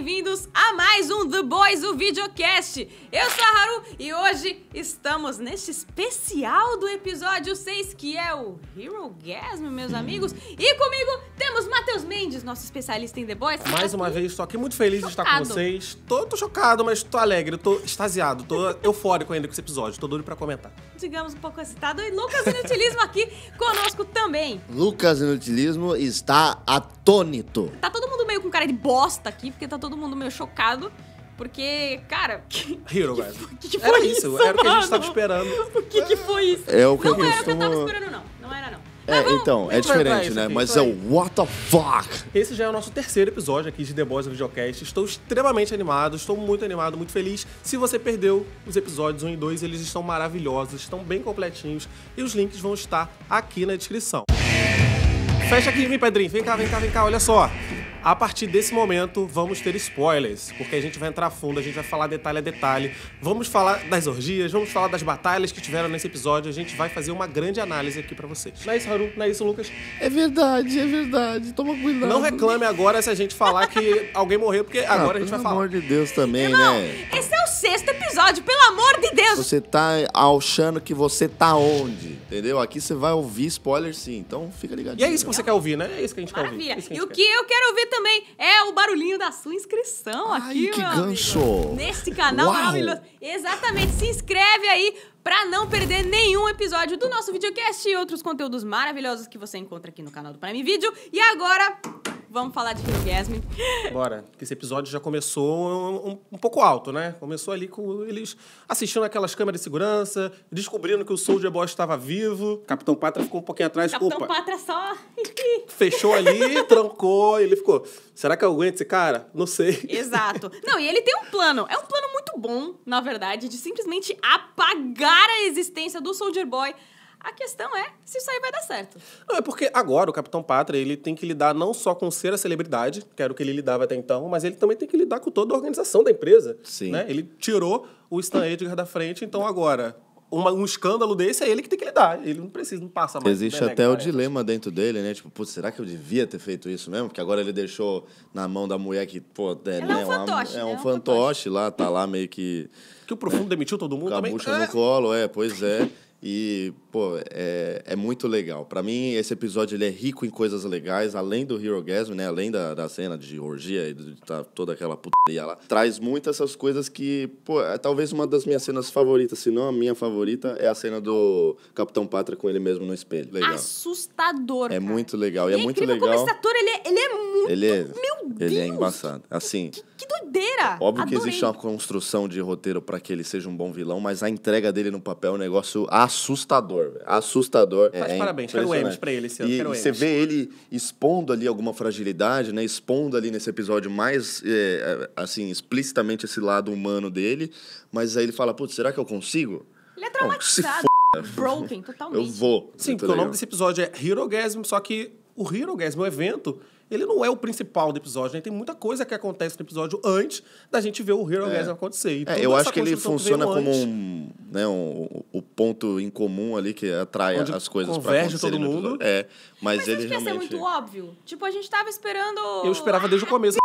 bem-vindos a mais um The Boys, o videocast. Eu sou a Haru e hoje estamos neste especial do episódio 6, que é o Hero Gas, meus amigos. E comigo temos Matheus Mendes, nosso especialista em The Boys. Mais tá uma vez, estou aqui muito feliz chocado. de estar com vocês. Tô, tô chocado, mas tô alegre, tô extasiado, tô eufórico ainda com esse episódio, tô duro para comentar. Digamos um pouco excitado. E Lucas Inutilismo aqui conosco também. Lucas Inutilismo está atônito. Tá todo mundo meio com cara de bosta aqui, porque tá todo mundo meio chocado. Porque, cara. Que, Hero, guys. Que, que, que foi era isso, isso, era o que a gente tava esperando. o que, que foi isso? É, é o que não eu era o que eu tava esperando, não. Não era, não. É, vamos, então, é diferente, né? Aqui, Mas é o What the fuck! Esse já é o nosso terceiro episódio aqui de The Boys no Videocast. Estou extremamente animado, estou muito animado, muito feliz. Se você perdeu os episódios 1 e 2, eles estão maravilhosos, estão bem completinhos e os links vão estar aqui na descrição. Fecha aqui, vem, Pedrinho. Vem cá, vem cá, vem cá, olha só. A partir desse momento, vamos ter spoilers, porque a gente vai entrar fundo, a gente vai falar detalhe a detalhe. Vamos falar das orgias, vamos falar das batalhas que tiveram nesse episódio. A gente vai fazer uma grande análise aqui para vocês. Não é isso, Haru? Não é isso, Lucas? É verdade, é verdade. Toma cuidado. Não reclame agora se a gente falar que alguém morreu, porque ah, agora ah, a gente vai falar. Pelo amor de Deus também, Irmão, né? Esse é o sexto episódio, pelo amor de Deus. Você tá achando que você tá onde, entendeu? Aqui você vai ouvir spoilers, sim, então fica ligado. E é isso que você quer ouvir, né? É isso que a gente Maravilha. quer ouvir. É e o que eu quero ouvir também é o barulhinho da sua inscrição Ai, aqui, que meu gancho. Amigo, neste canal Uau. maravilhoso. Exatamente, se inscreve aí para não perder nenhum episódio do nosso videocast e outros conteúdos maravilhosos que você encontra aqui no canal do Prime Video. E agora, Vamos falar de Hugh Gasman. Bora, que esse episódio já começou um, um, pouco alto, né? Começou ali com eles assistindo aquelas câmeras de segurança, descobrindo que o Soldier Boy estava vivo. Capitão Patra ficou um pouquinho atrás. Capitão Opa. Patra só. Fechou ali, trancou, ele ficou. Será que eu aguento esse cara? Não sei. Exato. Não, e ele tem um plano. É um plano muito bom, na verdade, de simplesmente apagar a existência do Soldier Boy a questão é se isso aí vai dar certo. Não, é porque agora o Capitão Pátria ele tem que lidar não só com ser a celebridade, que era o que ele lidava até então, mas ele também tem que lidar com toda a organização da empresa. Sim. Né? Ele tirou o Stan Edgar da frente, então agora uma, um escândalo desse é ele que tem que lidar. Ele não precisa, não passa mais. Existe né, até né, o dilema dentro dele, né? Tipo, putz, será que eu devia ter feito isso mesmo? Porque agora ele deixou na mão da mulher que, pô, é, é, né, é, é né, é um fantoche. Uma, é um, é um fantoche lá, tá lá meio que. Que o profundo demitiu todo mundo também. Com a bucha no colo, é, pois é. E pô, é, é muito legal. Para mim, esse episódio ele é rico em coisas legais, além do Hero Gasm, né? Além da, da cena de orgia e de, tá, toda aquela putaria lá. Traz muitas essas coisas que, pô, é talvez uma das minhas cenas favoritas, se não a minha favorita, é a cena do Capitão Pátria com ele mesmo no espelho. Legal. Assustador. É cara. muito legal. E é, é muito legal. Como esse ator, ele é, ele é muito. Ele é, meu Deus! Ele é embaçado. Assim. Que, que doideira! Óbvio Adorei. que existe uma construção de roteiro para que ele seja um bom vilão, mas a entrega dele no papel é um negócio assustador assustador, Assustador. Mas é, parabéns, quero o M's pra ele, esse E, e você vê ele expondo ali alguma fragilidade, né? Expondo ali nesse episódio mais, é, é, assim, explicitamente esse lado humano dele. Mas aí ele fala, putz, será que eu consigo? Ele é traumatizado. se f... Broken, totalmente. Eu vou. Sim, porque o nome desse episódio é Hero só que o Hero Gasm, o evento, ele não é o principal do episódio, né? Tem muita coisa que acontece no episódio antes da gente ver o Hero é. acontecer. Então, é, eu acho que ele funciona como antes, um, né, um, o ponto em comum ali que atrai as coisas para acontecer. todo mundo. É, mas, mas ele isso realmente... muito óbvio. Tipo, a gente tava esperando... Eu esperava desde o começo.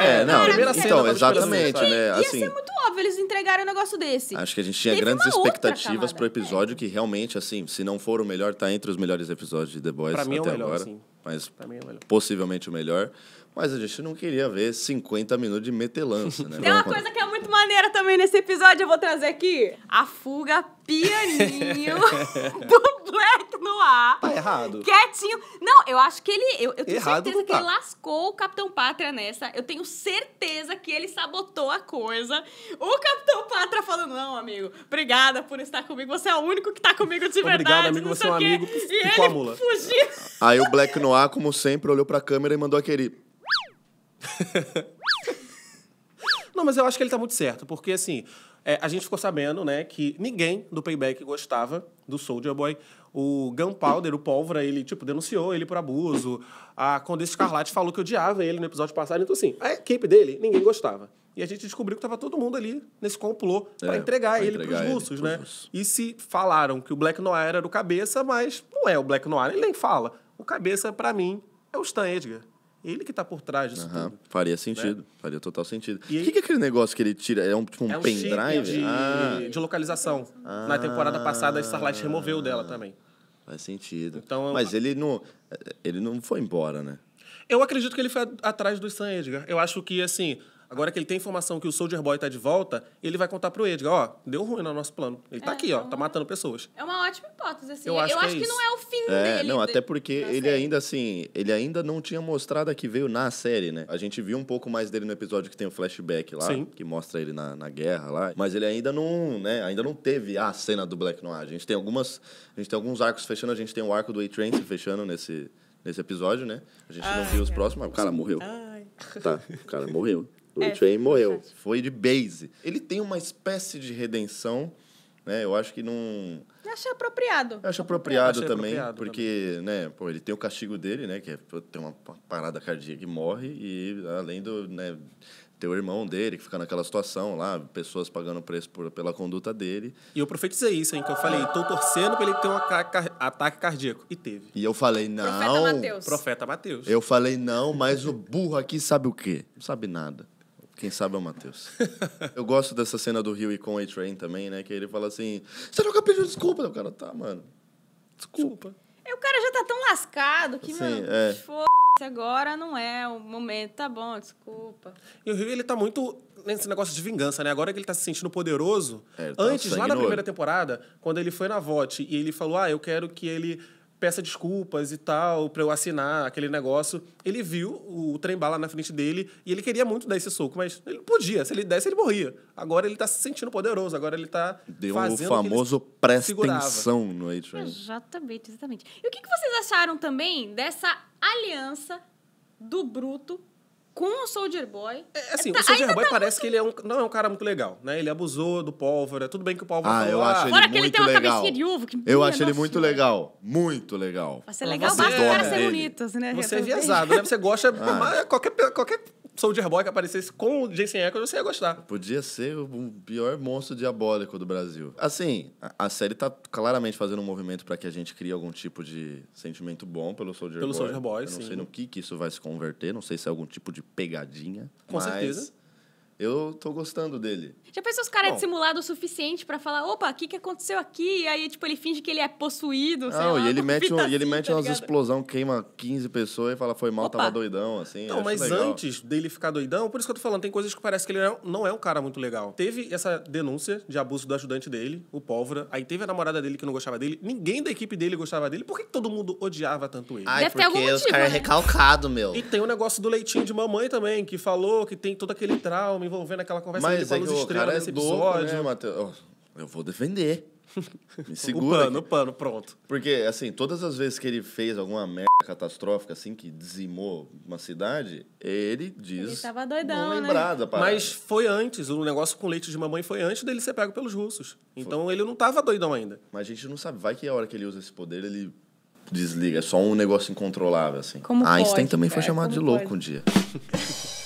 É, não. Primeira então, cena, então, exatamente, né? Assim, ia ser assim. muito óbvio eles entregaram um negócio desse. Acho que a gente tinha Teve grandes expectativas pro episódio é. que realmente, assim, se não for o melhor, tá entre os melhores episódios de The Boys pra até mim é o melhor, agora. Sim mas é melhor. possivelmente o melhor. Mas a gente não queria ver 50 minutos de metelança, né? Tem uma coisa que é maneira também nesse episódio eu vou trazer aqui a fuga pianinho do Black no ar. Tá errado. Quietinho. Não, eu acho que ele. Eu, eu tenho errado certeza que ele tá. lascou o Capitão Pátria nessa. Eu tenho certeza que ele sabotou a coisa. O Capitão Pátria falou não, amigo, obrigada por estar comigo. Você é o único que tá comigo de verdade. Obrigado, amigo, você é um amigo. E ele fórmula. fugiu. Aí o Black Noir, como sempre, olhou pra câmera e mandou aquele. Não, mas eu acho que ele tá muito certo, porque assim, é, a gente ficou sabendo, né, que ninguém do Payback gostava do Soldier Boy. O Gunpowder, o Pólvora, ele, tipo, denunciou ele por abuso. A Condessa Escarlate falou que odiava ele no episódio passado. Então, assim, a equipe dele, ninguém gostava. E a gente descobriu que estava todo mundo ali nesse complô é, para entregar, pra ele para os russos, né? Russos. E se falaram que o Black Noir era o cabeça, mas não é o Black Noir, ele nem fala. O cabeça, para mim, é o Stan Edgar. Ele que está por trás disso uhum. tudo. Faria né? sentido, né? faria total sentido. O que, que, é aquele negócio que ele tira? É um tipo um, é um pendrive? De, ah. de localização. Ah. Na temporada passada, a Starlight ah. removeu dela também. Faz sentido. Então, Mas eu... ele não, ele não foi embora, né? Eu acredito que ele foi atrás do Sam Edgar. Eu acho que, assim, Agora que ele tem informação que o Soldier Boy tá de volta, ele vai contar pro Edgar, ó, deu ruim no nosso plano. Ele tá é, tá aqui, é ó, é uma... tá matando pessoas. É uma ótima hipótese, assim. Eu, eu é acho, que, acho é que, não é o fim é, dele. Não, tá até porque ele ainda, assim, ele ainda não tinha mostrado a que veio na série, né? A gente viu um pouco mais dele no episódio que tem o flashback lá, Sim. que mostra ele na, na guerra lá. Mas ele ainda não, né, ainda não teve a cena do Black Noir. A gente tem algumas, a gente tem alguns arcos fechando, a gente tem o um arco do A-Train fechando nesse nesse episódio, né? A gente Ai, não ah, viu os próximos, mas o cara morreu. Ai. Tá, o cara morreu. O é, Train morreu. Foi de base. Ele tem uma espécie de redenção, né? Eu acho que não. Eu acho apropriado. Eu acho apropriado eu também, apropriado porque, também. né, pô, ele tem o castigo dele, né? Que é ter uma parada cardíaca e morre, e além do. Né, ter o irmão dele que fica naquela situação lá, pessoas pagando preço por, pela conduta dele. E eu profetizei isso, hein, que eu falei, tô torcendo pra ele ter um ataque cardíaco. E teve. E eu falei, não. Profeta Mateus. Profeta Mateus. Eu falei, não, mas o burro aqui sabe o quê? Não sabe nada. Quem sabe é o Matheus. eu gosto dessa cena do Rio e com A-Train também, né? Que ele fala assim: você nunca pediu desculpa. O cara tá, mano. Desculpa. É, o cara já tá tão lascado que, assim, mano, é. foda agora não é o momento, tá bom, desculpa. E o Rio, ele tá muito nesse negócio de vingança, né? Agora que ele tá se sentindo poderoso. É, tá Antes, lá na primeira temporada, quando ele foi na vote e ele falou: ah, eu quero que ele peça desculpas e tal, para eu assinar aquele negócio. Ele viu o trem bala na frente dele e ele queria muito dar esse soco, mas ele podia. Se ele desse, ele morria. Agora ele tá se sentindo poderoso, agora ele tá Deu fazendo o famoso presta atenção no h Exatamente, exatamente. E o que, que vocês acharam também dessa aliança do Bruto com o Soldier Boy. É, é assim, tá, o Soldier Boy tá parece muito... que ele é um, não é um cara muito legal, né? Ele abusou do Pólvora, tudo bem que o Pólvora Ah, eu acho ah, ele Fora muito que ele tem uma cabecinha de uvo, Que, eu acho ele muito né? legal, muito legal. Mas é legal, você, basta o cara ser bonito, né? Você é viesado, né? Você gosta, ah. qualquer, qualquer Soldier Boy que aparecesse com o Jason Ackles, você ia gostar. Podia ser o pior monstro diabólico do Brasil. Assim, a série tá claramente fazendo um movimento para que a gente crie algum tipo de sentimento bom pelo Soldier pelo Boy. Pelo Soldier Boy, Eu sim. não sei no que, que isso vai se converter, não sei se é algum tipo de pegadinha. Com certeza. Eu tô gostando dele. Já pensou os caras é dissimulado o suficiente para falar, opa, o que, que aconteceu aqui? E aí, tipo, ele finge que ele é possuído, sei Não, lá, e ele mete, um, assim, e ele mete tá umas explosão, queima 15 pessoas e fala, foi mal, opa. tava doidão, assim. Não, mas legal. antes dele ficar doidão, por isso que eu tô falando, tem coisas que parece que ele não é um cara muito legal. Teve essa denúncia de abuso do ajudante dele, o Pólvora, aí teve a namorada dele que não gostava dele, ninguém da equipe dele gostava dele, por que todo mundo odiava tanto ele? Ai, Deve porque os caras é né? é recalcado, meu. E tem o um negócio do leitinho de mamãe também, que falou que tem todo aquele trauma envolvendo aquela conversa mas dele com a luz cara, cara é louco, né, né Matheus? Eu vou defender. Me segura. o pano, o pano, pronto. Porque, assim, todas as vezes que ele fez alguma merda catastrófica, assim, que dizimou uma cidade, ele diz. Ele tava doidão. Não né? lembrada, né? Mas foi antes, o negócio com leite de mamãe foi antes dele ser pego pelos russos. Então foi. ele não tava doidão ainda. Mas a gente não sabe, vai que a hora que ele usa esse poder, ele desliga. É só um negócio incontrolável, assim. Como Einstein pode, também cara? foi é, chamado de louco pode? um dia.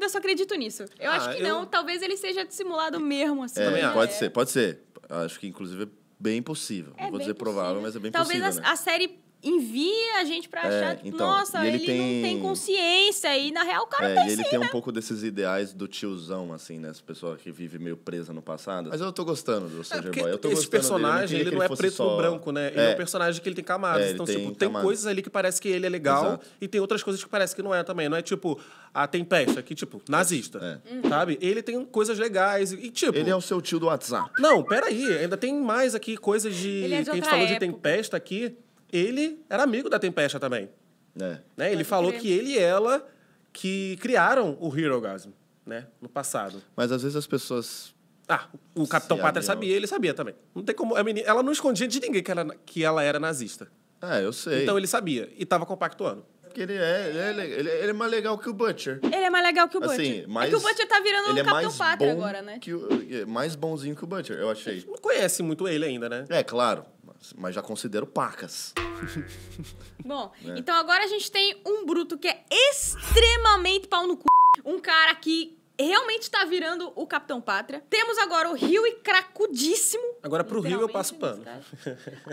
dúvida, eu só acredito nisso. Eu ah, acho que eu... não. Talvez ele seja dissimulado mesmo, assim. É, é. pode ser, pode ser. Acho que, inclusive, é bem possível. É não vou dizer possível. provável, mas é bem Talvez possível. Talvez a, né? a série envia a gente pra é, achar, é, então, nossa, ele, ele tem... não tem consciência. E na real o cara é, tá e ele tem né? um pouco desses ideais do tiozão, assim, né? Essa pessoa que vive meio presa no passado. Mas eu tô gostando do Soldier é, Boy. Eu tô gostando esse personagem, dele. ele não é preto só... ou branco, né? Ele é. é um personagem que ele tem camadas. É, então, tem tipo, camadas. tem coisas ali que parece que ele é legal Exato. e tem outras coisas que parece que não é também. Não é tipo a Tempesta, que, tipo, nazista. É. Uhum. Sabe? Ele tem coisas legais. E, tipo. Ele é o seu tio do WhatsApp. Não, peraí. Ainda tem mais aqui coisas de. Ele é de que a gente falou de Tempesta aqui ele era amigo da Tempesta também. É. Né? Ele falou que ele e ela que criaram o Hero Orgasm, né? No passado. Mas às vezes as pessoas. Ah, o Capitão Pátria sabia, ele sabia também. Não tem como. Menina, ela não escondia de ninguém que ela, que ela era nazista. Ah, eu sei. Então ele sabia e estava compactuando. Porque ele é, ele é, ele, é, ele é mais legal que o Butcher. Ele é mais legal que o assim, Butcher. Assim, mais, é que o Butcher tá virando ele é Capitão Pátria agora, né? Que o, é, mais bonzinho que o Butcher, eu achei. A gente não conhece muito ele ainda, né? É, claro mas já considero pacas. Bom, é. então agora a gente tem um bruto que é extremamente pau no cu. Um cara que realmente está virando o Capitão Pátria. Temos agora o Rio e cracudíssimo. Agora pro Rio eu passo pano.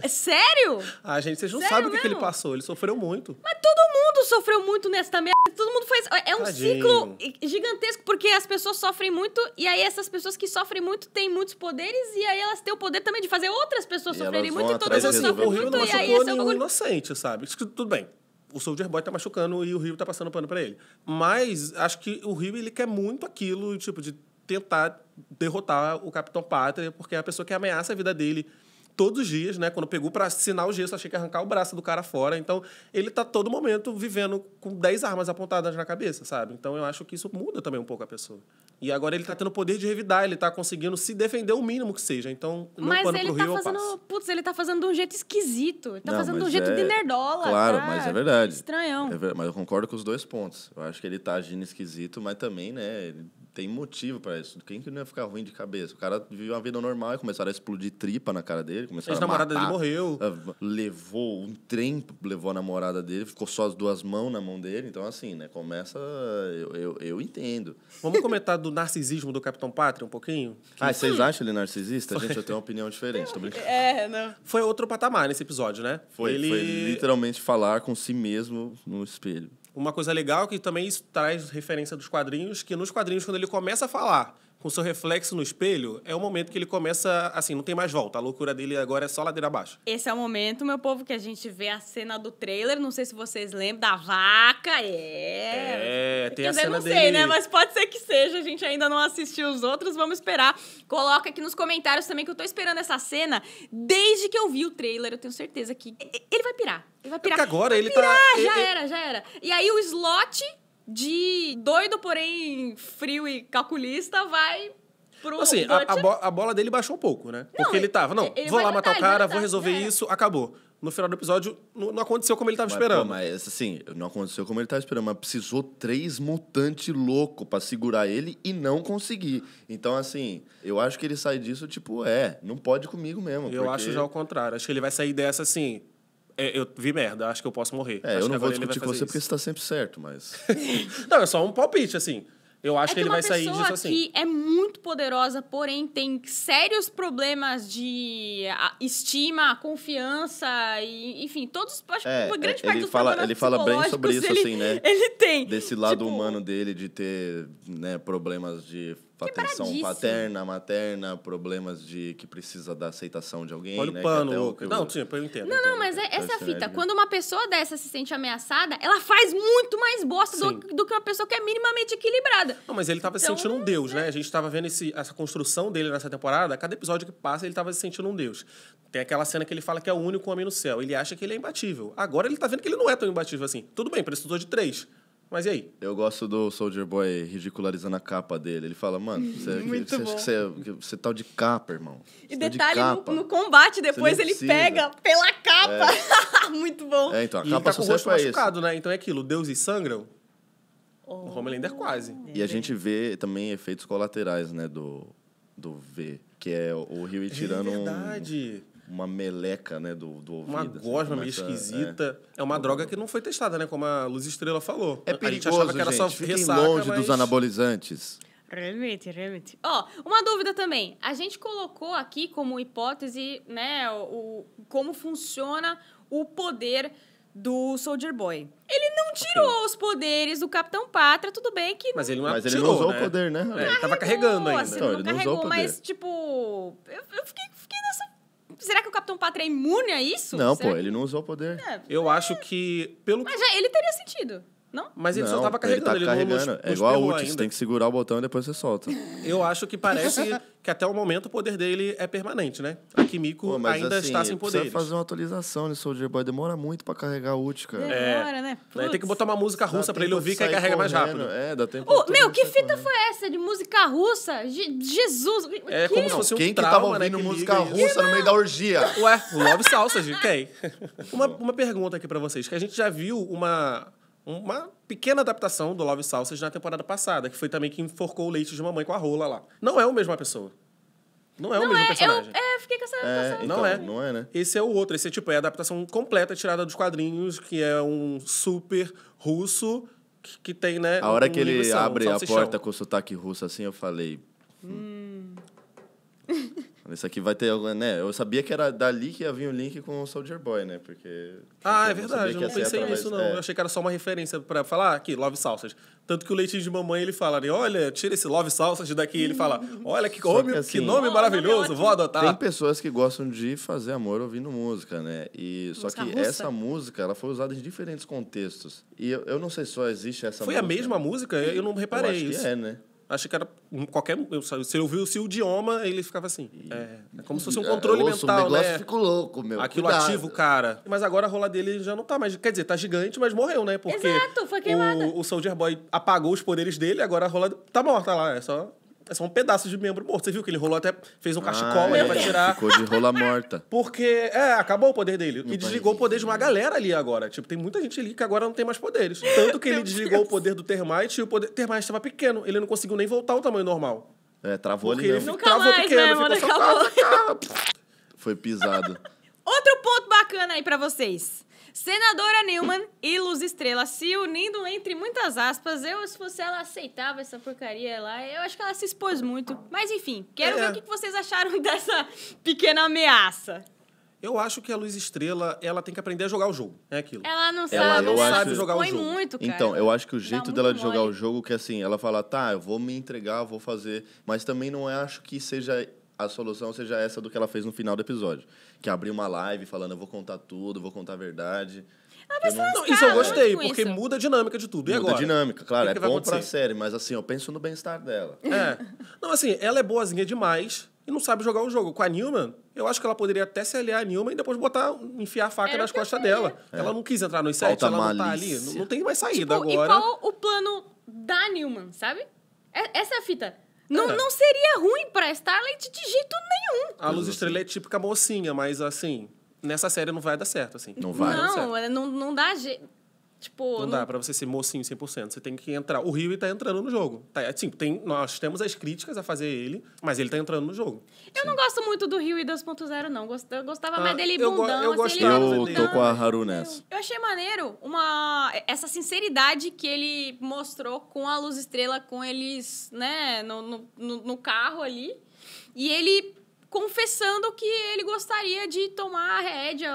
É Sério? Ah, gente, vocês não sabem o que, que, ele passou. Ele sofreu muito. Mas todo mundo sofreu muito nesta merda. Todo mundo faz. É um Tadinho. ciclo gigantesco, porque as pessoas sofrem muito, e aí essas pessoas que sofrem muito têm muitos poderes, e aí elas têm o poder também de fazer outras pessoas e sofrerem muito, e todo mundo assim, muito. Não e aí esse é um inocente, sabe? Tudo bem o Soldier Boy tá machucando e o Rio tá passando pano para ele. Mas acho que o Rio ele quer muito aquilo, tipo, de tentar derrotar o Capitão Pátria, porque é a pessoa que ameaça a vida dele todos os dias, né? Quando pegou para assinar o gesso, achei que ia arrancar o braço do cara fora. Então, ele tá todo momento vivendo com 10 armas apontadas na cabeça, sabe? Então, eu acho que isso muda também um pouco a pessoa. E agora ele tá tendo poder de revidar, ele tá conseguindo se defender o mínimo que seja. Então, não Mas pano ele pro tá Rio, fazendo. Putz, ele tá fazendo de um jeito esquisito. Ele tá não, fazendo de um jeito é... de nerdola. Claro, tá? mas é verdade. Estranhão. É ver... Mas eu concordo com os dois pontos. Eu acho que ele tá agindo esquisito, mas também, né? Ele tem motivo para isso. Quem que não ia ficar ruim de cabeça? O cara viveu uma vida normal e começaram a explodir tripa na cara dele. Começaram a namorada dele morreu. É, levou um trem, levou a namorada dele, ficou só as duas mãos na mão dele. Então, assim, né? Começa. Eu, eu, eu entendo. Vamos comentar do narcisismo do Capitão Pátria um pouquinho? Ah, que... Ah, vocês acham ele narcisista? Gente, eu tenho uma opinião diferente, tô brincando. É, não. Foi outro patamar nesse episódio, né? Foi, ele... foi literalmente falar com si mesmo no espelho. Uma coisa legal que também isso traz referência dos quadrinhos, que nos quadrinhos, quando ele começa a falar com seu reflexo no espelho, é o momento que ele começa, assim, não tem mais volta. A loucura dele agora é só ladeira abaixo. Esse é o momento, meu povo, que a gente vê a cena do trailer, não sei se vocês lembram, da vaca, é... É, tem Quer a dizer, cena não sei, né? Mas pode ser que seja, a gente ainda não assistiu os outros, vamos esperar. Coloca aqui nos comentários também que eu tô esperando essa cena desde que eu vi o trailer, eu tenho certeza que ele vai pirar. Ele vai é pirar. É porque agora vai ele tá- pirar, tá... Já ele... era, já era. E aí o slot de doido, porém frio e calculista, vai pro. Assim, a, a, bo a, bola dele baixou um pouco, né? Não, Porque ele tava, não, ele vou lá matar, matar o cara, matar, vou resolver é. isso, acabou. No final do episódio, não, não aconteceu como ele tava mas, esperando. Pô, mas assim, não aconteceu como ele tava esperando, mas precisou três mutantes louco para segurar ele e não conseguir. Então, assim, eu acho que ele sai disso, tipo, é, não pode comigo mesmo. Eu porque... acho já o contrário. Acho que ele vai sair dessa assim, é, eu vi merda, acho que eu posso morrer. É, acho eu não vou discutir com você isso. porque você tá sempre certo, mas. não, é só um palpite, assim. Eu acho é que, que ele vai sair disso assim. que é muito poderosa, porém tem sérios problemas de ah, estima, confiança e, enfim, todos acho é, que é, grande é, parte ele dos ele fala bem sobre isso ele, assim, né? Ele tem desse lado tipo, humano dele de ter, né, problemas de atenção paterna, materna, problemas de que precisa da aceitação de alguém. Olha né? o pano, é eu... Não, sim, eu entendo. Não, entendo. não, mas é, essa é fita. Quando uma pessoa dessa se sente ameaçada, ela faz muito mais bosta do, do, que uma pessoa que é minimamente equilibrada. Não, mas ele tava então, se sentindo um então, deus, né? É. A gente tava vendo esse, essa construção dele nessa temporada. Cada episódio que passa, ele tava se sentindo um deus. Tem aquela cena que ele fala que é o único homem no céu. Ele acha que ele é imbatível. Agora ele tá vendo que ele não é tão imbatível assim. Tudo bem, precisou de três. Mas e aí? Eu gosto do Soldier Boy ridicularizando a capa dele. Ele fala, mano, uhum. você, você acha que você, é, que você tá de capa, irmão. e tá detalhe, de capa. No, no, combate depois ele precisa. pega pela capa. É. muito bom. É, então, a e capa ele tá com o rosto é machucado, isso. né? Então é aquilo, deuses sangram. Oh. O Homelander é quase. E a gente vê também efeitos colaterais, né, do, do V. Que é o Rio tirando é verdade. um uma meleca, né, do, do ouvido. Uma assim, gosma meio esquisita. É. é uma é droga que não foi testada, né, como a Luz Estrela falou. É perigoso, a gente achava que era gente. só ressaca, longe mas... dos anabolizantes. Realmente, realmente. Ó, oh, uma dúvida também. A gente colocou aqui como hipótese, né, o, o como funciona o poder do Soldier Boy. Ele não tirou okay. os poderes do Capitão Pátria, tudo bem que. Mas ele não, mas tirou, né? né? é, assim, ele não usou né? o poder, né? É, ele tava carregando ainda. Assim, não, não, ele carregou, não usou o poder. mas, tipo, eu, eu fiquei Será que o Capitão Pátria é imune a isso? Não, Será pô, que... ele não usou o poder. É, Eu é. acho que, pelo Mas já ele teria sentido. Não? Mas ele não, só tava carregando. Ele, tá ele carregando. Não, é igual a ult, você tem que segurar o botão e depois você solta. Eu acho que parece que até o momento o poder dele é permanente, né? A Kimiko Pô, ainda assim, está sem poder. Precisa fazer uma atualização nesse Soldier Boy. Demora muito pra carregar a ult, cara. Demora, é. né? Tem que botar uma música russa pra ele ouvir que aí carrega correndo. mais rápido. É, dá tempo. Oh, meu, que fita correndo. foi essa de música russa? Je Jesus! É que? como se fosse um Quem trauma, né, que tava ouvindo né, música russa no meio da orgia? Ué, Love Sausage, quem? uma, uma pergunta aqui pra vocês, que a gente já viu uma uma pequena adaptação do Love Salsas na temporada passada, que foi também que enforcou o leite de mamãe com a rola lá. Não é a mesma pessoa. Não é o mesmo é, personagem. É, eu, é, fiquei com essa é, é, então, não é. Não é, né? Esse é o outro. Esse é tipo, é a adaptação completa tirada dos quadrinhos, que é um super russo que, que tem, né? A hora um que ele abre um a porta com o sotaque russo assim, eu falei. Hum. hum. Isso aqui vai ter, né? Eu sabia que era dali que ia vir o link com o Soldier Boy, né? Porque. Ah, é verdade, eu não é pensei nisso, não. É. Eu achei que era só uma referência para falar ah, aqui, Love Salsas. Tanto que o leitinho de mamãe ele fala, né, olha, tira esse Love Salsas daqui. Ele fala, olha que, homem, que, assim, que nome maravilhoso, vou adotar. Tem pessoas que gostam de fazer amor ouvindo música, né? E, música só que russa. essa música ela foi usada em diferentes contextos. E eu, eu não sei se só existe essa Foi música. a mesma música? Eu não reparei eu acho isso. Que é, né? Achei que era qualquer. Eu, se eu ouvisse o idioma, ele ficava assim. É, é como se fosse um é, controle ouço, mental, o negócio né? Ficou louco, meu. Aquilo Cuidado. cara. Mas agora a rola dele já não tá mais. Quer dizer, tá gigante, mas morreu, né? Porque Exato, foi queimada. O, o Soldier Boy apagou os poderes dele, agora a rola tá morta lá. É só é só um pedaço de membro morto. Você viu que ele rolou até. fez um cachecol ah, pra é. tirar. Ficou de rola morta. Porque, é, acabou o poder dele. Meu e desligou pai. o poder de uma galera ali agora. Tipo, tem muita gente ali que agora não tem mais poderes. Tanto que ele desligou o poder do Termite e o poder. Termite estava pequeno. Ele não conseguiu nem voltar ao tamanho normal. É, travou porque ali. Ele Nunca travou mais, pequeno, né, ficou só... Foi pisado. Outro ponto bacana aí para vocês. Senadora Newman e Luz Estrela se unindo entre muitas aspas. Eu, se fosse ela, aceitava essa porcaria lá. Eu acho que ela se expôs muito. Mas enfim, quero é. ver é. o que vocês acharam dessa pequena ameaça. Eu acho que a Luz Estrela, ela tem que aprender a jogar o jogo. É aquilo. Ela não sabe, ela não sabe jogar o jogo. muito, cara. Então, eu acho que o tá jeito dela de jogar mole. o jogo é que assim, ela fala, tá, eu vou me entregar, vou fazer. Mas também não acho que seja a solução seja essa do que ela fez no final do episódio. Que é abriu uma live falando, eu vou contar tudo, vou contar a verdade. Ah, mas eu não... Não, isso eu gostei, porque muda a dinâmica de tudo. E muda agora? a dinâmica, claro. Que é que bom pra série, mas assim, eu penso no bem-estar dela. É. não, assim, ela é boazinha demais e não sabe jogar o jogo. Com a Newman eu acho que ela poderia até se aliar a Newman e depois botar, enfiar a faca Era nas costas dela. É. Ela não quis entrar no sete, ela malícia. não tá ali. Não, não tem mais saída tipo, agora. E qual o plano da Newman sabe? É, essa é a fita. Não, é. não seria ruim pra Starlight de jeito nenhum. A Luz Estrela é assim. típica mocinha, mas assim, nessa série não vai dar certo, assim. Não vai. Não, é, não, não dá jeito. Tipo, não, dá pra para você ser mocinho 100%. Você tem que entrar. O Rio tá entrando no jogo. Tá, assim, tem, nós temos as críticas a fazer ele, mas ele tá entrando no jogo. Eu Sim. não gosto muito do Rio 2.0, não. Eu gostava ah, mais dele eu bundão. Eu, assim, eu, eu tô com a Haru nessa. Eu achei maneiro uma, essa sinceridade que ele mostrou com a Luz Estrela, com eles, né, no, no, no carro ali. E ele confessando que ele gostaria de tomar a rédea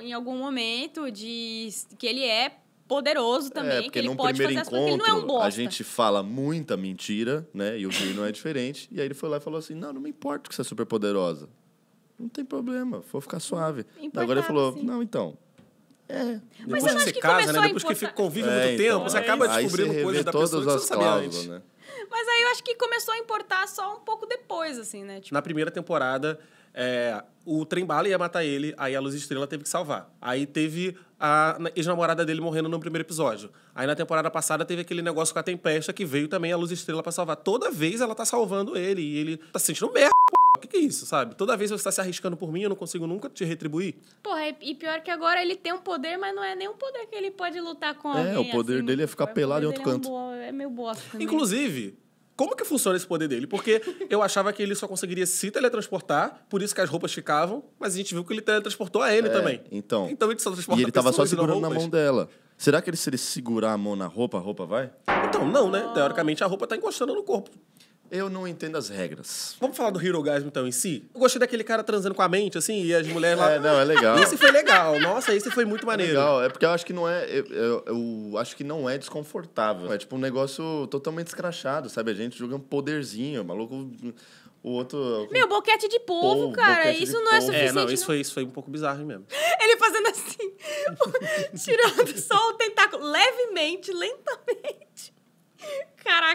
em algum momento, de que ele é poderoso é, também, é, porque que ele pode fazer as coisas, ele não é um bosta. A gente fala muita mentira, né? E o Gui não é diferente. E aí ele foi lá e falou assim: não, não me importa que você é super poderosa. Não tem problema, vou ficar suave. Importava, Agora ele falou: sim. não, então. É. Mas depois que, você que casa, né? Depois que fica, convive é, muito então, tempo, é. você acaba descobrindo coisas da pessoa que você não sabia antes. Né? Mas aí eu acho que começou a importar só um pouco depois, assim, né? Tipo... Na primeira temporada, é, o trem bala ia matar ele, aí a Luz Estrela teve que salvar. Aí teve a ex-namorada dele morrendo no primeiro episódio. Aí na temporada passada teve aquele negócio com a Tempesta que veio também a Luz Estrela para salvar. Toda vez ela tá salvando ele e ele tá se sentindo merda. O que, que, é isso, sabe? Toda vez você tá se arriscando por mim, eu não consigo nunca te retribuir. Porra, e pior que agora ele tem um poder, mas não é nem um poder que ele pode lutar com é, alguém. É, o poder assim, dele é ficar pelado em outro canto. É, um boa é meio bosta. Né? Inclusive, como que funciona esse poder dele? Porque eu achava que ele só conseguiria se teletransportar, por isso que as roupas ficavam, mas a gente viu que ele teletransportou a ele é, também. Então. Então ele só transporta E ele estava só segurando na mão dela. Será que ele, se ele segurar a mão na roupa, a roupa vai? Então, não, né? Teoricamente a roupa está encostando no corpo. Eu não entendo as regras. Vamos falar do Hirogasmo então em si? Eu gostei daquele cara transando com a mente, assim, e as mulheres lá. É, não, é legal. Esse foi legal. Nossa, esse foi muito é maneiro. É legal, é porque eu acho que não é. Eu, eu, eu, acho que não é desconfortável. É tipo um negócio totalmente escrachado, sabe? A gente joga um poderzinho, maluco. O outro. Meu, boquete de povo, cara. Isso não é suficiente. É, não, isso, não. Foi, isso foi um pouco bizarro mesmo. Ele fazendo assim, tirando só o tentáculo levemente, lentamente.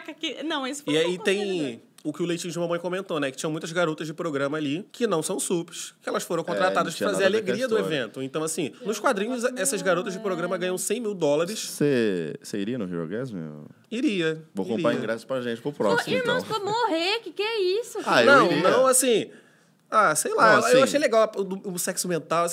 Caraca, que. Não, esse foi E um aí tem né? o que o Leitinho de Mamãe comentou, né? Que tinham muitas garotas de programa ali que não são subs, que elas foram é, contratadas é, para fazer a alegria do evento. Então, assim, nos quadrinhos, essas garotas de programa ganham 100 mil dólares. Você iria no Hero Gas, meu? Iria. Vou iria. comprar ingresso pra gente pro próximo. Pô, irmãos, então. pra morrer, que que é isso? Ah, não, iria. não, assim. Ah, sei lá. Não, assim, eu achei legal o, o sexo mental.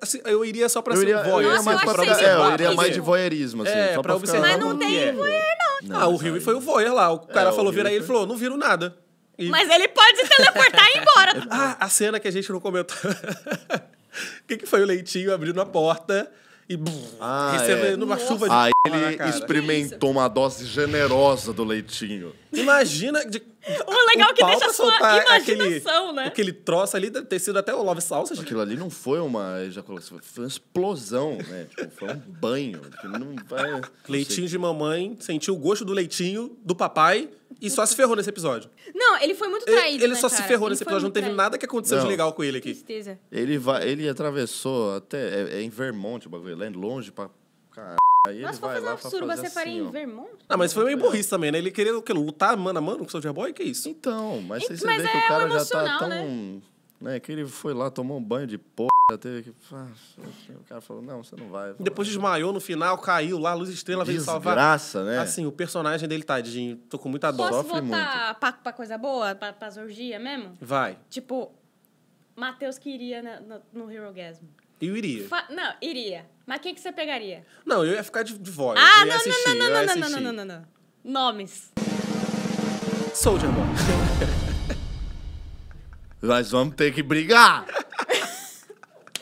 Assim, eu iria só pra eu iria, ser voyeur. Eu iria mais, assim, pra, é, eu iria mais de voyeurismo, assim. É, só pra, observar. Mas não tem voyeur, não. não ah, o Rio foi o voyeur lá. O cara é, falou, vira aí, ele falou, não viro nada. E... Mas ele pode se teleportar e ir embora. ah, a cena que a gente não comentou. O que, que foi o leitinho abrindo a porta e ah, recebendo é. uma Nossa. chuva de Aí ah, ele experimentou uma dose generosa do leitinho. Imagina de o legal o é que deixa a sua imaginação, aquele, né? Aquele troço ali deve ter sido até o Love Salsa. Aquilo ali não foi uma ejaculação, foi uma explosão, né? Tipo, foi um banho. Tipo, não vai, leitinho não de mamãe, sentiu o gosto do leitinho do papai e só se ferrou nesse episódio. Não, ele foi muito traído. Ele, ele né, só cara? se ferrou ele nesse episódio, não teve traído. nada que aconteceu não. de legal com ele aqui. Tristeza. Ele, vai, ele atravessou até. É, é em Vermont o bagulho, é longe pra Cara, aí Nossa, ele vai lá uma pra fazer você faria assim, em Vermont? Ah, mas foi meio burrice também, né? Ele queria o quê? Lutar mano a mano com o Soldier Boy? Que isso? Então, mas você mas vê que é o o cara já tá emocional, tão... Né? né? que ele foi lá, tomou um banho de porra, teve que... Ah, O cara falou, não, você não vai. Depois desmaiou no final, caiu lá, a Luz Estrela veio salvar. Desgraça, né? Assim, o personagem dele, tadinho, tô com muita dó. Posso Sofre voltar pra, pra coisa boa, pra, pra orgia mesmo? Vai. Tipo, Matheus queria na, no, no Hero eu iria. Fa não, iria. Mas quem que você pegaria? Não, eu ia ficar de, de voz. Ah, não, não, não, não, não, não, não, não, não, não. Nomes. Soldier Boy. Nós vamos ter que brigar.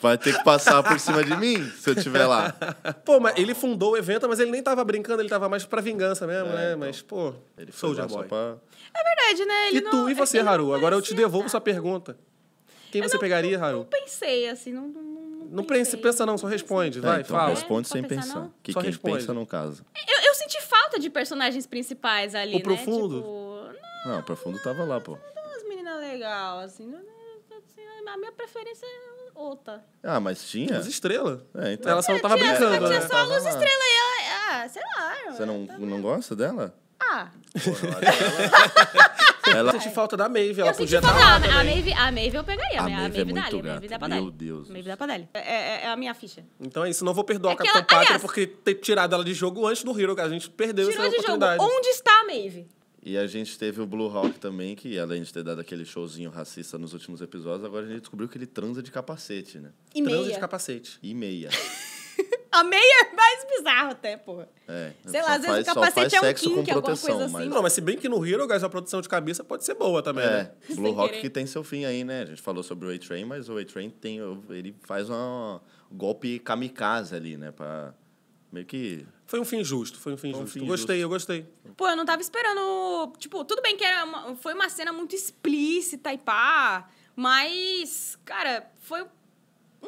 Vai ter que passar por cima de mim se eu estiver lá. Pô, mas ele fundou o evento, mas ele nem tava brincando, ele tava mais pra vingança mesmo, é, né? Então, mas, pô, ele Soldier Boy. Pra... É verdade, né? Ele e não... tu e é, você, Haru? Agora eu te devolvo sua pergunta. Quem eu você não, pegaria, não, Haru? Não pensei, assim, não, não pensa não, só responde. Tá, vai, então fala. Responde é, sem pensar. pensar. Que só quem responde. pensa não casa. Eu, eu, senti falta de personagens principais ali, o né? Profundo? Tipo, não, não, o Profundo tava lá, pô. É umas meninas legal, assim, é, é, assim, a minha preferência é outra. Ah, mas tinha? Luz estrela. É, então. Ela só não tava tinha, brincando, tinha né? Tinha só a Luz Estrela e ela... Ah, sei lá. Você não, tá não gosta dela? Ah. Porra, ela... Ela sente falta da Maeve, ela eu podia dar uma a, a Maeve, a Maeve eu pegaria, a, né? a Maeve, é muito gata. a Maeve dá pra Meu Deus. A Maeve dá pra dar. É, é, a minha ficha. Então é isso, não vou perdoar é a Capitão Pátria porque ter tirado ela de jogo antes do Hero, que a gente perdeu essa oportunidade. Jogo. Onde está a Maeve? E a gente teve o Blue Rock também, que além de ter dado aquele showzinho racista nos últimos episódios, agora a gente descobriu que ele transa de capacete, né? E transa meia. de capacete. E meia. Amei é mais bizarro até, porra. É, Sei lá, às vezes o capacete é um kink, alguma coisa assim. Mas... Não, mas se bem que no Hero, guys, a produção de cabeça pode ser boa também, né? é, né? Blue Sem Rock querer. que tem seu fim aí, né? A gente falou sobre o A-Train, mas o A-Train tem... Ele faz um golpe kamikaze ali, né? Pra meio que... Foi um fim justo, foi um fim foi justo. Um fim eu gostei, justo. eu gostei. Pô, eu não tava esperando... Tipo, tudo bem que era uma, foi uma cena muito explícita e pá, mas, cara, foi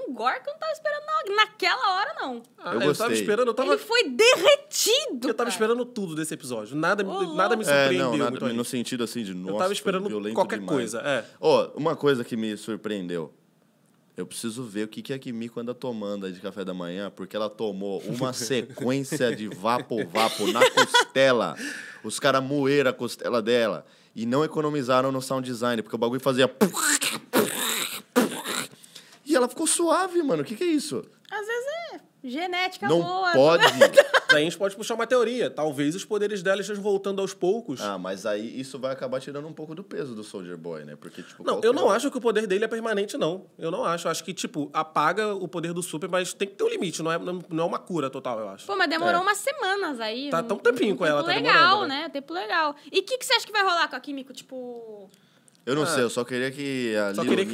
um gore que eu não tava esperando na, naquela hora, não. Ah, eu, eu tava esperando, eu tava. Ele foi derretido! Eu tava esperando tudo desse episódio. Nada, nada me surpreendeu. É, não, nada, no sentido assim de nossa, eu tava esperando qualquer demais. coisa. É. Oh, uma coisa que me surpreendeu. Eu preciso ver o que, que a Kimiko anda tomando de café da manhã, porque ela tomou uma sequência de vapo-vapo na costela. Os caras moeram a costela dela. E não economizaram no sound design, porque o bagulho fazia ela ficou suave, mano. O que, que é isso? Às vezes é genética não boa. Pode. a gente pode puxar uma teoria. Talvez os poderes dela estejam voltando aos poucos. Ah, mas aí isso vai acabar tirando um pouco do peso do Soldier Boy, né? Porque, tipo. Não, eu é não é? acho que o poder dele é permanente, não. Eu não acho. Eu acho que, tipo, apaga o poder do Super, mas tem que ter um limite. Não é, não é uma cura total, eu acho. Pô, mas demorou é. umas semanas aí. Tá um, tão tempinho um, com ela, tá tempo tá legal, né? né? Tempo legal. E o que, que você acha que vai rolar com a Químico? Tipo. Eu não ah. sei, eu só queria que a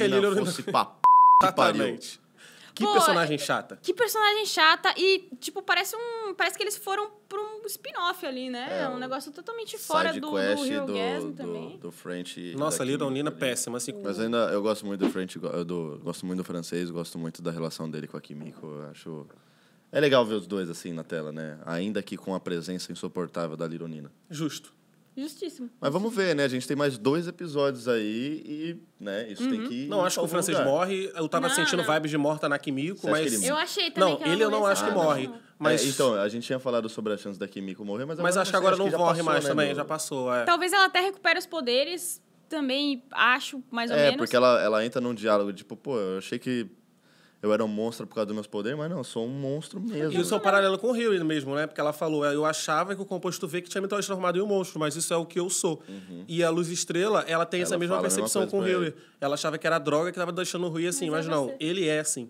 Lilo, que a fosse Lilo... Exatamente. Que Pô, personagem chata. Que personagem chata e, tipo, parece um. Parece que eles foram pra um spin-off ali, né? É, é um negócio totalmente fora do, do Rio do, do, Do French. Nossa, Little Nina péssima, assim. Mas ainda eu gosto muito do French, do, gosto muito do francês, gosto muito da relação dele com a Kimiko. Eu acho. É legal ver os dois assim na tela, né? Ainda que com a presença insuportável da Lironina. Justo. Justíssimo. Mas vamos ver, né? A gente tem mais dois episódios aí e, né, isso uhum. tem que. Não, acho que o francês lugar. morre. Eu tava não, sentindo não. vibes de morta na Kimiko, mas. Ele... Eu achei também. Não, que ele eu não acho que ah, morre. Mas... É, então, a gente tinha falado sobre a chance da Kimiko morrer, mas. Mas acho que agora não morre passou, mais né, também, meu... já passou. É. Talvez ela até recupere os poderes também, acho, mais ou é, menos. É, porque ela, ela entra num diálogo, tipo, pô, eu achei que eu era um monstro por causa dos meus poderes, mas não, eu sou um monstro mesmo. E o seu paralelo com o Rio mesmo, né? Porque ela falou, eu achava que o composto V que tinha me transformado em um monstro, mas isso é o que eu sou. Uhum. E a Luz Estrela, ela tem ela essa mesma percepção mesma com o Rio. Ela achava que era droga que tava deixando o Rui assim, mas, mas é não, ele é assim.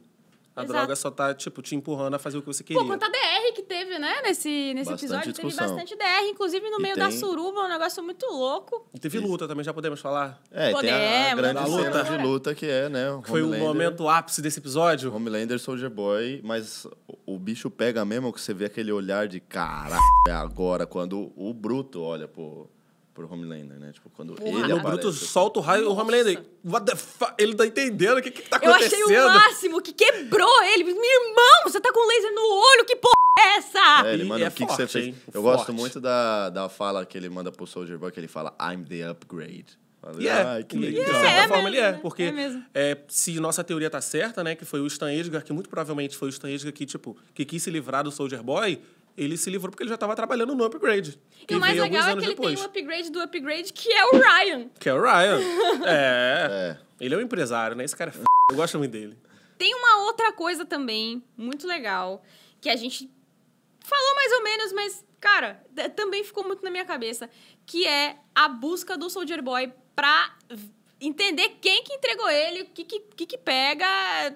A Exato. droga só tá, tipo, te empurrando a fazer o que você queria. Pô, quanta DR que teve, né, nesse, nesse bastante episódio. Discussão. Teve bastante DR, inclusive no e meio tem... da suruba, um negócio muito louco. E teve Isso. luta também, já podemos falar? É, podemos, tem a, a grande né? luta. de luta que é, né? Foi o momento ápice desse episódio. Homelander, Soldier Boy, mas o bicho pega mesmo que você vê aquele olhar de caralho é agora, quando o Bruto olha pro por Homelander, né? Tipo, quando Porra, ele o Bruto assim. solta o raio, e o Homelander... What the fuck? Ele tá entendendo o que que tá acontecendo. Eu achei o máximo, que quebrou ele. Meu irmão, você tá com laser no olho, que porra é essa? É, ele manda, é o que, forte, que você fez? Hein? Eu forte. gosto muito da, da fala que ele manda pro Soldier Boy, que ele fala, I'm the upgrade. E yeah. é, que é, legal. Yeah, é de certa forma ele é, porque é é, se nossa teoria tá certa, né, que foi o Stan Edgar, que muito provavelmente foi o Stan Edgar que, tipo, que quis se livrar do Soldier Boy, ele se livrou porque ele já estava trabalhando no upgrade. E o mais legal é que ele depois. tem um upgrade do upgrade que é o Ryan. Que é o Ryan. é. é. Ele é um empresário, né? Esse cara é f... Eu gosto muito dele. Tem uma outra coisa também, muito legal, que a gente falou mais ou menos, mas, cara, também ficou muito na minha cabeça, que é a busca do Soldier Boy pra entender quem que entregou ele, o que que, que que, pega.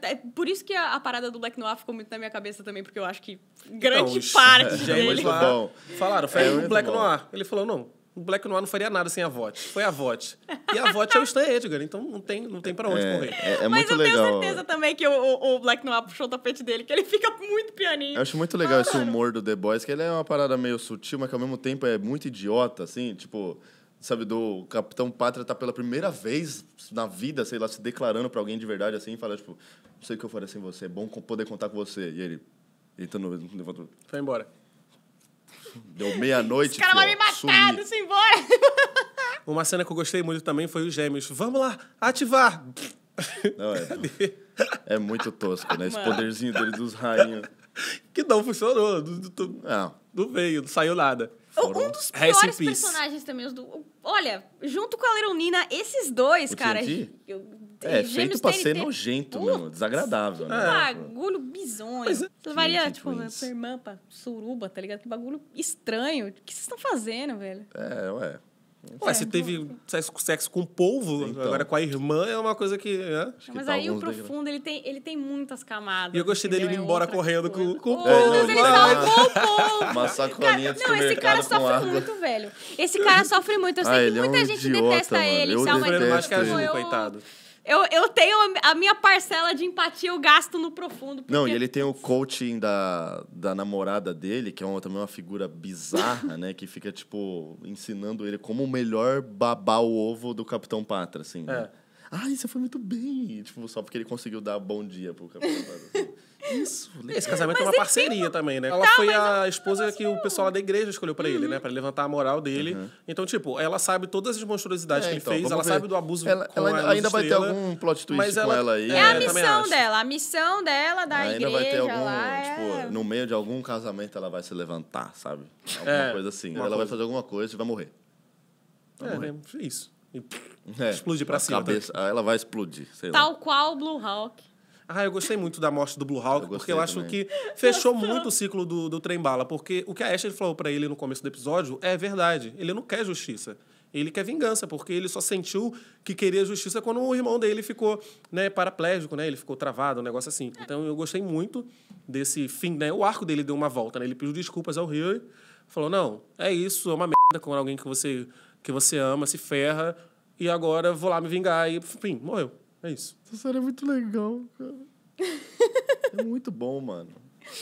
É por isso que a, a, parada do Black Noir ficou muito na minha cabeça também, porque eu acho que grande então, parte é, dele... Muito bom. Falaram, foi é, o Black Noir. Ele falou, não, o Black Noir não faria nada sem a VOT. Foi a VOT. E a VOT é o Stan Edgar, então não tem, não tem pra onde é, correr. É, é Mas eu legal. tenho certeza também que o, o, Black Noir puxou o tapete dele, que ele fica muito pianinho. Eu acho muito legal esse humor do The Boys, que ele é uma parada meio sutil, mas que ao mesmo tempo é muito idiota, assim, tipo sabe, do Capitão Pátria tá pela primeira vez na vida, sei lá, se declarando para alguém de verdade assim, e fala, tipo, não sei o que eu faria sem você, é bom poder contar com você. E ele, ele tá no, levantou. Foi embora. Deu meia-noite. Os cara vai me matar, se embora. Uma cena que eu gostei muito também foi os gêmeos. Vamos lá, ativar! Não, é, é muito tosco, né? Esse Mano. poderzinho dele dos rainhos. Que não funcionou. Não, não veio, não saiu nada. Foram um dos piores personagens também. Os do... Olha, junto com a Leronina, esses dois, o cara. Eu... É, feito pra TNT. ser nojento, Putz, mesmo, desagradável, que né? É. bagulho bizonho. É Você varia, tipo, sua irmã pra suruba, tá ligado? Que bagulho estranho. O que vocês estão fazendo, velho? É, ué. Ué, é você teve sexo, sexo com o povo então. agora com a irmã é uma coisa que. Né? Não, mas que tá aí o profundo, ele tem, ele tem muitas camadas. E eu gostei entendeu? dele indo é embora correndo com, com o povo. ele salvou o povo. Uma sacolinha de Não, esse cara sofre água. muito, velho. Esse cara sofre muito. Eu sei ah, que é muita é um gente idiota, detesta mano. ele. Eu, eu, eu, eu, eu, eu, coitado. Eu, eu tenho a minha parcela de empatia, eu gasto no profundo. Porque... Não, e ele tem o coaching da, da namorada dele, que é uma, também uma figura bizarra, né? Que fica, tipo, ensinando ele como melhor babar o ovo do Capitão Patra, assim. Né? É. Né? Ai, você foi muito bem. Tipo, só porque ele conseguiu dar bom dia pro casamento. Isso. Legal. Né? Esse casamento é mas é uma parceria também, né? Ela foi a esposa que o pessoal lá da igreja escolheu pra uhum. ele, né? Uhum. Pra levantar a moral dele. Uhum. Então, tipo, ela sabe todas as monstruosidades é, que ele então, fez. Ela ver. sabe do abuso ela, com ela ainda, ainda vai ter algum plot twist mas com ela, aí. É, a missão dela. A missão dela da ainda igreja vai ter algum, lá, é tipo, é... no meio de algum casamento ela vai se levantar, sabe? Alguma é, coisa assim. Ela vai fazer alguma coisa e vai morrer. Vai morrer. Isso e pff, é, explode pra cima. Cabeça, ah, ela vai explodir, Tal lá. qual Blue Hawk. Ah, eu gostei muito da morte do Blue Hawk, eu porque eu acho também. que fechou muito o ciclo do, do trem-bala. Porque o que a Ashley falou para ele no começo do episódio é verdade. Ele não quer justiça. Ele quer vingança, porque ele só sentiu que queria justiça quando o irmão dele ficou né, paraplégico, né? Ele ficou travado, um negócio assim. Então eu gostei muito desse fim, né? O arco dele deu uma volta, né? Ele pediu desculpas ao Rio, falou: não, é isso, é uma merda com alguém que você que você ama, se ferra, e agora vou lá me vingar e, enfim, morreu. É isso. Essa série é muito legal, cara. é muito bom, mano.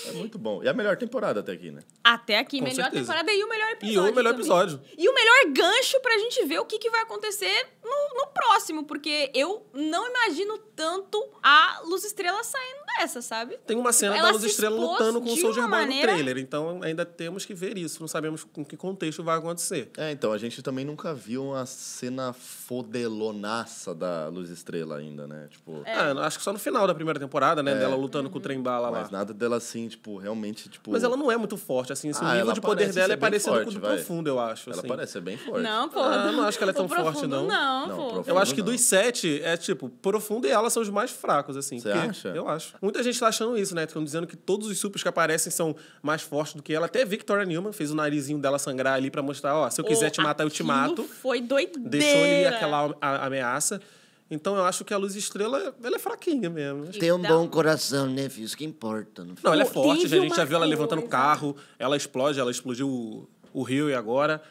É muito bom. E a melhor temporada até aqui, né? Até aqui, Com melhor certeza. temporada e o melhor episódio. E o melhor também. episódio. E o melhor gancho pra gente ver o que, que vai acontecer no, no próximo, porque eu não imagino tanto a Luz Estrela saindo essa, sabe? Tem uma cena ela da Luz Estrela lutando com o Soldier Boy maneira... no trailer, então ainda temos que ver isso, não sabemos com que contexto vai acontecer. É, então, a gente também nunca viu uma cena fodelonaça da Luz Estrela ainda, né? Tipo... É. Ah, acho que só no final da primeira temporada, né? É. Dela lutando uhum. com o trem lá. Mas nada dela assim, tipo, realmente, tipo... Mas ela não é muito forte, assim, assim ah, o nível de poder dela é parecido forte, com o do vai. Profundo, eu acho. Ela assim. parece bem forte. Não, pô. Ah, não acho que ela é tão profundo, forte, não. Não, não pô. eu acho que dos sete, é tipo, Profundo e ela são os mais fracos, assim. Você acha? Eu acho. Muita gente está achando isso, né? Estão dizendo que todos os supers que aparecem são mais fortes do que ela. Até Victoria Newman fez o narizinho dela sangrar ali para mostrar, ó, se eu quiser oh, te matar, eu te mato. Foi doideira. Deixou ali aquela ameaça. Então eu acho que a Luz Estrela ela é fraquinha mesmo. Tem um bom coração, né, filho? Isso que importa. Não, não ela é forte, a gente já viu ela levantando o carro, ela explode, ela explodiu o, o Rio e agora.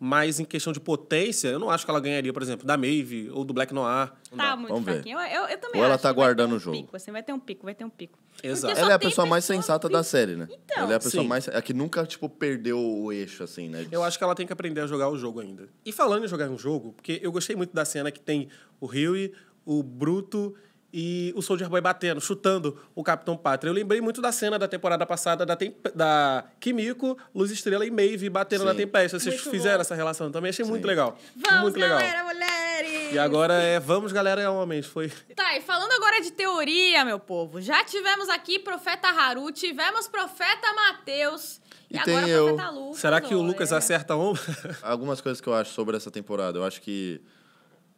Mas em questão de potência, eu não acho que ela ganharia, por exemplo, da Maeve ou do Black Noir. Tá muito Vamos Ver. Eu, eu, eu também ou ela tá guardando um o jogo. Pico, assim, vai ter um pico, vai ter um pico. Exato. Ela é a pessoa mais sensata da série, né? Então, ela é a pessoa sim. mais. É que nunca, tipo, perdeu o eixo, assim, né? Eu acho que ela tem que aprender a jogar o jogo ainda. E falando em jogar um jogo, porque eu gostei muito da cena que tem o Rui, o Bruto e o Soldier Boy batendo, chutando o Capitão Pátria. Eu lembrei muito da cena da temporada passada da, temp da Kimiko, Luz Estrela e Maeve batendo Sim. na Tempest. Vocês muito fizeram bom. essa relação também, achei Sim. muito legal. Vamos, muito legal. galera, mulheres! E agora é vamos, galera, é homens, foi. Tá, e falando agora de teoria, meu povo, já tivemos aqui Profeta Haru, tivemos Profeta Mateus. E, e agora eu. Profeta Lucas. Será que o Lucas é. acerta um? Algumas coisas que eu acho sobre essa temporada. Eu acho que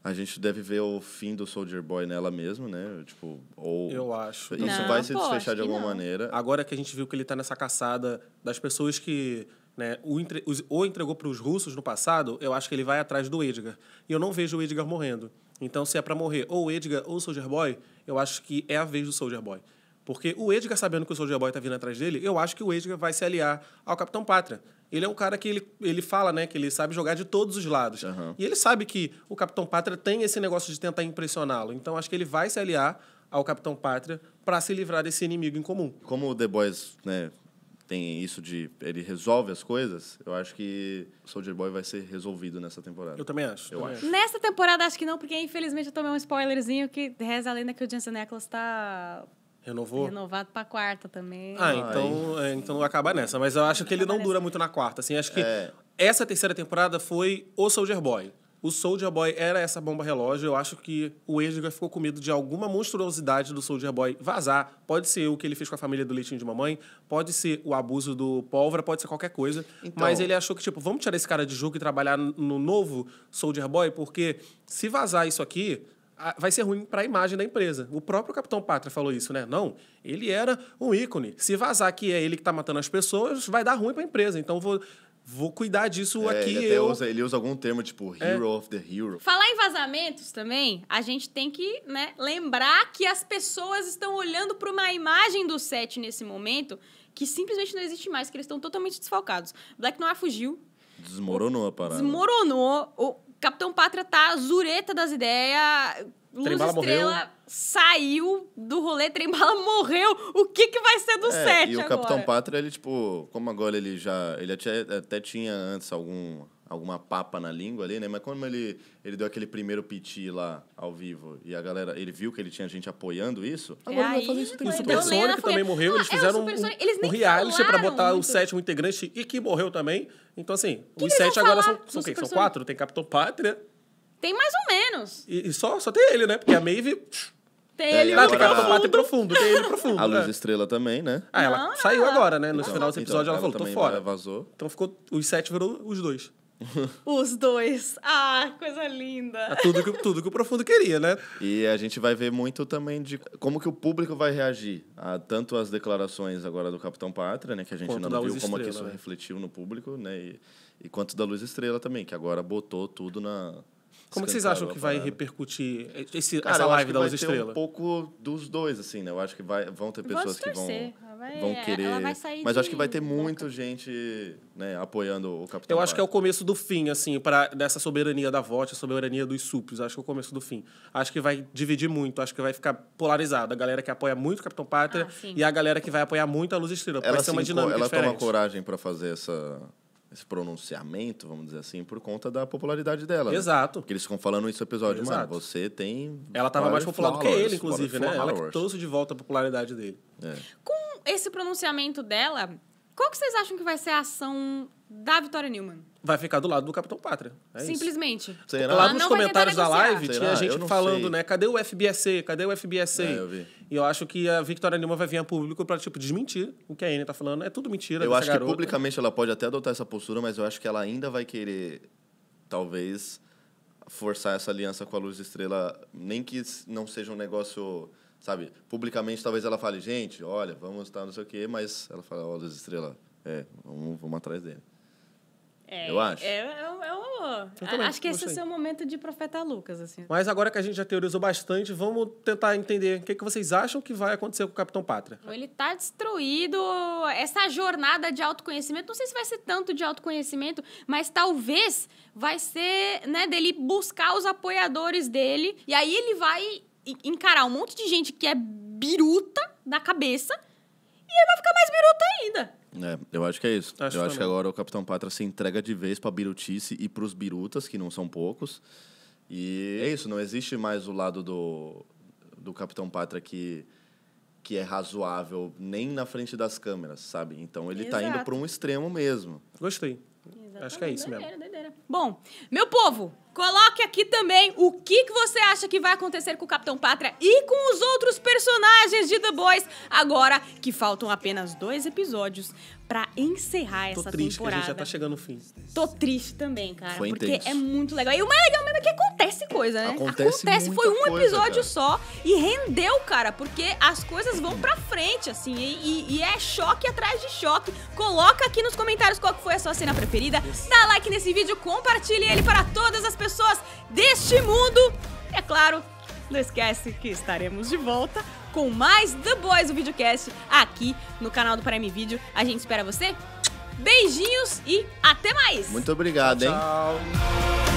a gente deve ver o fim do Soldier Boy nela mesmo, né? Tipo, ou. Eu acho. Isso não, vai se desfechar de alguma não. maneira. Agora que a gente viu que ele tá nessa caçada das pessoas que. Né, o entre... ou entregou para os russos no passado, eu acho que ele vai atrás do Edgar. E eu não vejo o Edgar morrendo. Então, se é para morrer ou o Edgar ou o Soldier Boy, eu acho que é a vez do Soldier Boy. Porque o Edgar, sabendo que o Soldier Boy tá vindo atrás dele, eu acho que o Edgar vai se aliar ao Capitão Pátria. Ele é um cara que ele, ele fala, né? Que ele sabe jogar de todos os lados. Uhum. E ele sabe que o Capitão Pátria tem esse negócio de tentar impressioná-lo. Então acho que ele vai se aliar ao Capitão Pátria para se livrar desse inimigo em comum. Como o The Boys, né, tem isso de ele resolve as coisas, eu acho que Soldier Boy vai ser resolvido nessa temporada. Eu também acho. Eu também acho. acho. Nessa temporada acho que não, porque infelizmente eu tomei um spoilerzinho que reza a lenda que o Jensen Ackles está Renovou? Renovado pra quarta também. Ah, então, é, então não acabar nessa. Mas eu acho que ele não dura muito na quarta. Assim, acho que é. essa terceira temporada foi o Soldier Boy. O Soldier Boy era essa bomba relógio. Eu acho que o Edgar ficou com medo de alguma monstruosidade do Soldier Boy vazar. Pode ser o que ele fez com a família do leitinho de mamãe, pode ser o abuso do pólvora, pode ser qualquer coisa. Então... Mas ele achou que, tipo, vamos tirar esse cara de jogo e trabalhar no novo Soldier Boy, porque se vazar isso aqui, vai ser ruim para a imagem da empresa. O próprio Capitão Pátria falou isso, né? Não, ele era um ícone. Se vazar que é ele que está matando as pessoas, vai dar ruim para a empresa. Então vou vou cuidar disso é, aqui. Ele, eu... usa, ele usa algum termo tipo é. hero é. of the hero. Falar em vazamentos também, a gente tem que né, lembrar que as pessoas estão olhando para uma imagem do set nesse momento que simplesmente não existe mais, que eles estão totalmente desfalcados. Black Noir fugiu. Desmoronou a parada. Desmoronou. O Capitão Pátria tá zureta das ideias. Luz Estrela morreu. saiu do rolê, Trembala morreu. O que que vai ser do é, set agora? E o Capitão Pátria, ele, tipo, como agora ele já... Ele até, até tinha antes algum alguma papa na língua ali, né? Mas quando ele, ele deu aquele primeiro piti lá ao vivo e a galera, ele viu que ele tinha gente apoiando isso, agora vai fazer isso o O Super que também morreu, eles é, fizeram é, um, eles um reality pra botar muito. o sétimo integrante e que morreu também. Então, assim, que os sete agora são, são, são quatro? Tem Capitão Pátria. Tem mais ou menos. E, e, só, só tem ele, né? Porque a Maeve... Tem é, ele agora... Tem Capitão Pátria é profundo, tem ele profundo. A Luz Estrela também, né? Ah, ela não, saiu não. agora, né? No então, final desse então episódio então, ela, ela falou, tô fora. Vazou. Então ficou... Os sete virou os dois. Os dois. Ah, coisa linda. É tudo, que, tudo que o Profundo queria, né? E a gente vai ver muito também de como que o público vai reagir a tanto as declarações agora do Capitão Pátria, né? Que a gente ainda não viu como Estrela, que isso né? refletiu no público, né? E, e quanto da Luz Estrela também, que agora botou tudo na, como vocês acham que vai repercutir esse, Cara, essa live da Luz Estrela? um pouco dos dois, assim, né? Eu acho que vai, vão ter pessoas que vão, vai, vão querer. mas acho que vai ter muita gente né, apoiando o Capitão. Eu acho que é o começo do fim, assim, para dessa soberania da voz, a soberania dos supers. Acho que é o começo do fim. Acho que vai dividir muito, acho que vai ficar polarizado. A galera que apoia muito o Capitão Pátria ah, e a galera que vai apoiar muito a Luz Estrela. Ela vai ser uma dinâmica ela diferente. toma coragem para fazer essa esse pronunciamento, vamos dizer assim, por conta da popularidade dela. Né? Exato. Né? Porque eles ficam falando isso no episódio, Exato. mano, você tem. Ela tava mais popular do que ele, inclusive, né? Ela Ela trouxe de volta a popularidade dele. É. Com esse pronunciamento dela, qual que vocês acham que vai ser a ação da Vitória Newman? Vai ficar do lado do Capitão Pátria. É Simplesmente. Isso. Lá nos comentários da live Será? tinha gente falando, sei. né? Cadê o FBSC? Cadê o FBSC? É, eu vi. E eu acho que a Victoria Newman vai vir a público para tipo, desmentir o que a Anne tá falando. É tudo mentira. Eu acho garota. que publicamente ela pode até adotar essa postura, mas eu acho que ela ainda vai querer, talvez, forçar essa aliança com a Luz Estrela, nem que não seja um negócio sabe? Publicamente, talvez ela fale, gente, olha, vamos estar não sei o quê, mas ela fala, olha as estrelas, é, vamos, vamos atrás dele. É, eu acho. É, é, é um eu Acho que esse é o seu momento de profeta Lucas, assim. Mas agora que a gente já teorizou bastante, vamos tentar entender o que, que vocês acham que vai acontecer com o Capitão Pátria. Ele tá destruído. Essa jornada de autoconhecimento, não sei se vai ser tanto de autoconhecimento, mas talvez vai ser, né, dele buscar os apoiadores dele. E aí ele vai encarar um monte de gente que é biruta da cabeça e aí vai ficar mais biruta ainda. É, eu acho que é isso. Acho eu acho que agora o Capitão Pátria se entrega de vez pra birutice e pros birutas, que não são poucos. E é isso, não existe mais o lado do, do Capitão Pátria que, que é razoável nem na frente das câmeras, sabe? Então ele Exato. tá indo pra um extremo mesmo. Gostei. Exatamente. Acho que é isso mesmo. Doideira, doideira. Bom, meu povo, Coloque aqui também o que, que você acha que vai acontecer com o Capitão Pátria e com os outros personagens de The Boys, agora que faltam apenas dois episódios para encerrar Tô essa triste, temporada. triste, a gente já tá chegando no fim. Tô triste também, cara, foi porque intenso. é muito legal. E o mais legal mesmo é que acontece coisa, né? Acontece, acontece foi um episódio coisa, só e rendeu, cara, porque as coisas vão para frente assim e, e, é choque atrás de choque. Coloca aqui nos comentários qual foi a sua cena preferida, dá like nesse vídeo, compartilhe ele para todas as pessoas deste mundo. É claro, não esquece que estaremos de volta com mais The Boys, o videocast, aqui no canal do Prime Video. A gente espera você. Beijinhos e até mais! Muito obrigado, tchau, hein? Tchau.